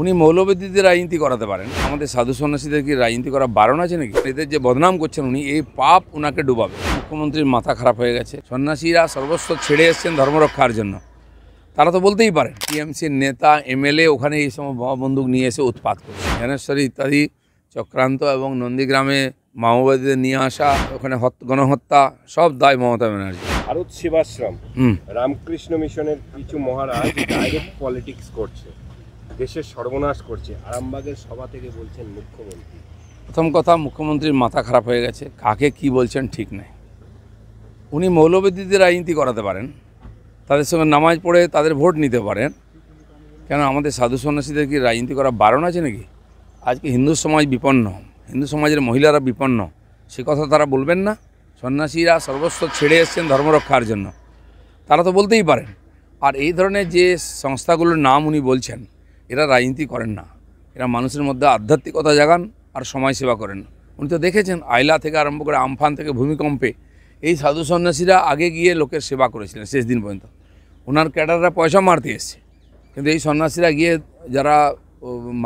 উনি মৌলবাদীদের রাজনীতি করাতে পারেন আমাদের সাধু সন্ন্যাসীদের কি রাজনীতি করা বারণ আছে নাকি এদের যে বদনাম করছেন উনি এই পাপ ওনাকে ডুবাবে মুখ্যমন্ত্রীর মাথা খারাপ হয়ে গেছে সন্ন্যাসীরা সর্বস্ব ছেড়ে এসছেন ধর্মরক্ষার জন্য তারা তো বলতেই পারেন টিএমসির নেতা এমএলএ ওখানে এই সময় মহাবন্ধুক নিয়ে এসে উৎপাত করছে জ্ঞানেশ্বরী ইত্যাদি চক্রান্ত এবং নন্দীগ্রামে মাওবাদীদের নিয়ে আসা ওখানে গণহত্যা সব দায় মমতা ব্যানার্জি ভারত সেবাশ্রম রামকৃষ্ণ মিশনের কিছু মহারাজ ডাইরেক্ট পলিটিক্স করছে দেশের সর্বনাশ করছে আরামবাগের সভা থেকে বলছেন মুখ্যমন্ত্রী প্রথম কথা মুখ্যমন্ত্রীর মাথা খারাপ হয়ে গেছে কাকে কি বলছেন ঠিক নেই উনি মৌলবাদীদের রাজনীতি করাতে পারেন তাদের সঙ্গে নামাজ পড়ে তাদের ভোট নিতে পারেন কেন আমাদের সাধু সন্ন্যাসীদের কি রাজনীতি করা বারণ আছে নাকি আজকে হিন্দু সমাজ বিপন্ন হিন্দু সমাজের মহিলারা বিপন্ন সে কথা তারা বলবেন না সন্ন্যাসীরা সর্বস্ব ছেড়ে এসছেন রক্ষার জন্য তারা তো বলতেই পারেন আর এই ধরনের যে সংস্থাগুলোর নাম উনি বলছেন এরা রাজনীতি করেন না এরা মানুষের মধ্যে আধ্যাত্মিকতা জাগান আর সমাজ সেবা করেন উনি তো দেখেছেন আইলা থেকে আরম্ভ করে আমফান থেকে ভূমিকম্পে এই সাধু সন্ন্যাসীরা আগে গিয়ে লোকের সেবা করেছিলেন শেষ দিন পর্যন্ত ওনার ক্যাডাররা পয়সা মারতে এসছে কিন্তু এই সন্ন্যাসীরা গিয়ে যারা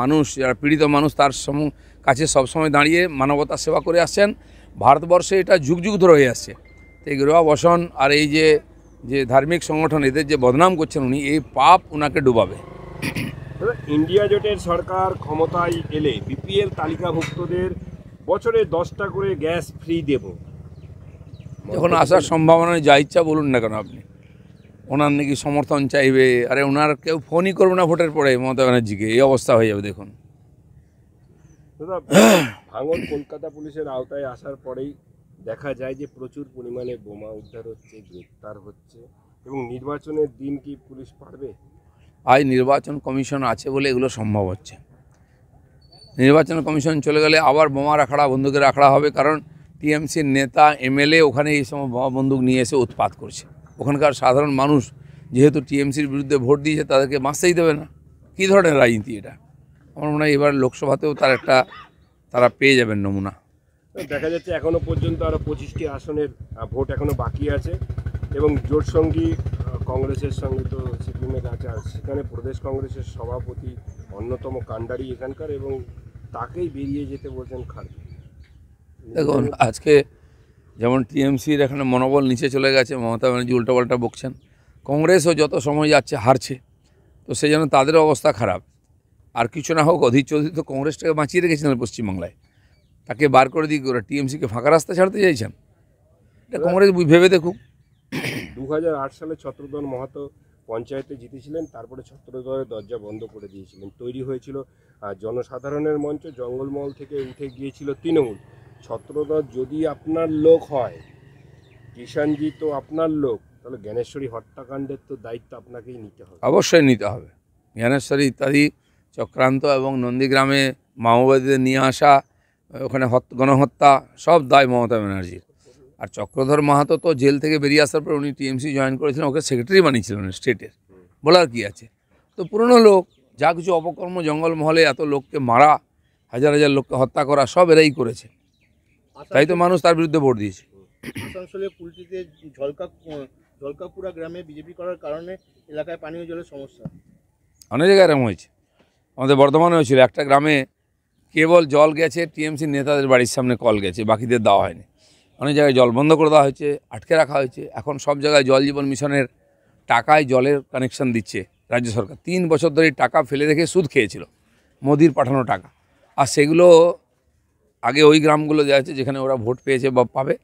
মানুষ যারা পীড়িত মানুষ তার সম কাছে সবসময় দাঁড়িয়ে মানবতার সেবা করে আসছেন ভারতবর্ষে এটা যুগ যুগ ধরে হয়ে আসছে এই গেরুয়া বসন আর এই যে যে ধার্মিক সংগঠন এদের যে বদনাম করছেন উনি এই পাপ ওনাকে ডুবাবে ইন্ডিয়া জোটের সরকার ক্ষমতায় এলে বিপিএল তালিকাভুক্তদের বছরে দশটা করে গ্যাস ফ্রি দেব এখন আসার সম্ভাবনা যা ইচ্ছা বলুন না কেন আপনি ওনার নাকি সমর্থন চাইবে আরে ওনার কেউ ফোনই করবো না ভোটের পরে মমতা ব্যানার্জিকে এই অবস্থা হয়ে যাবে দেখুন দাদা ভাঙন কলকাতা পুলিশের আওতায় আসার পরেই দেখা যায় যে প্রচুর পরিমাণে বোমা উদ্ধার হচ্ছে গ্রেপ্তার হচ্ছে এবং নির্বাচনের দিন কি পুলিশ পারবে আজ নির্বাচন কমিশন আছে বলে এগুলো সম্ভব হচ্ছে নির্বাচন কমিশন চলে গেলে আবার বোমা রাখড়া বন্দুকের রাখড়া হবে কারণ টিএমসির নেতা এমএলএ ওখানে এই সময় বোমা বন্দুক নিয়ে এসে উৎপাত করছে ওখানকার সাধারণ মানুষ যেহেতু টিএমসির বিরুদ্ধে ভোট দিয়েছে তাদেরকে বাঁচতেই দেবে না কী ধরনের রাজনীতি এটা আমার মনে হয় এবার লোকসভাতেও তার একটা তারা পেয়ে যাবেন নমুনা দেখা যাচ্ছে এখনও পর্যন্ত আরও পঁচিশটি আসনের ভোট এখনও বাকি আছে এবং জোটসঙ্গী কংগ্রেসের সঙ্গে তো সিপিএমের কাছে আর সেখানে প্রদেশ কংগ্রেসের সভাপতি অন্যতম কাণ্ডারি এখানকার এবং তাকেই বেরিয়ে যেতে বলছেন খার্গে দেখুন আজকে যেমন টিএমসির এখানে মনোবল নিচে চলে গেছে মমতা ব্যানার্জি উল্টোপাল্টা বকছেন কংগ্রেসও যত সময় যাচ্ছে হারছে তো সেই জন্য তাদের অবস্থা খারাপ আর কিছু না হোক অধীর চৌধুরী তো কংগ্রেসটাকে বাঁচিয়ে রেখেছিলেন পশ্চিমবাংলায় তাকে বার করে দিয়ে টিএমসিকে ফাঁকা রাস্তা ছাড়তে চাইছেন এটা কংগ্রেস ভেবে দেখুক দু সালে ছত্রদল মহাতো পঞ্চায়েতে জিতেছিলেন তারপরে ছত্রদলের দরজা বন্ধ করে দিয়েছিলেন তৈরি হয়েছিল জনসাধারণের মঞ্চ জঙ্গলমহল থেকে উঠে গিয়েছিল তৃণমূল ছত্রদল যদি আপনার লোক হয় কিষাণজি তো আপনার লোক তাহলে জ্ঞানেশ্বরী হত্যাকাণ্ডের তো দায়িত্ব আপনাকেই নিতে হবে অবশ্যই নিতে হবে জ্ঞানেশ্বরী ইত্যাদি চক্রান্ত এবং নন্দীগ্রামে মাওবাদীদের নিয়ে আসা ওখানে গণহত্যা সব দায় মমতা ব্যানার্জির আর চক্রধর মাহাতো তো জেল থেকে বেরিয়ে আসার পর উনি টিএমসি জয়েন করেছিলেন ওকে সেক্রেটারি বানিয়েছিলেন স্টেটের বলার কি আছে তো পুরনো লোক যা কিছু অপকর্ম জঙ্গলমহলে এত লোককে মারা হাজার হাজার লোককে হত্যা করা সব এরাই করেছে আচ্ছা, তাই তো আচ্ছা। মানুষ তার বিরুদ্ধে ভোট দিয়েছে আসানসোলের ঝলকা ঝলকাপুরা গ্রামে বিজেপি করার কারণে এলাকায় পানীয় জলের সমস্যা অনেক জায়গায় এরকম হয়েছে আমাদের বর্ধমানে হয়েছিল একটা গ্রামে কেবল জল গেছে টিএমসি নেতাদের বাড়ির সামনে কল গেছে বাকিদের দেওয়া হয়নি অনেক জায়গায় জল বন্ধ করে দেওয়া হয়েছে আটকে রাখা হয়েছে এখন সব জায়গায় জল জীবন মিশনের টাকায় জলের কানেকশন দিচ্ছে রাজ্য সরকার তিন বছর ধরে টাকা ফেলে রেখে সুদ খেয়েছিল মোদির পাঠানো টাকা আর সেগুলো আগে ওই গ্রামগুলো দেওয়া হয়েছে যেখানে ওরা ভোট পেয়েছে বা পাবে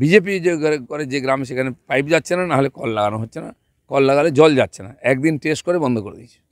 বিজেপি যে করে যে গ্রামে সেখানে পাইপ যাচ্ছে না নাহলে কল লাগানো হচ্ছে না কল লাগালে জল যাচ্ছে না একদিন টেস্ট করে বন্ধ করে দিয়েছে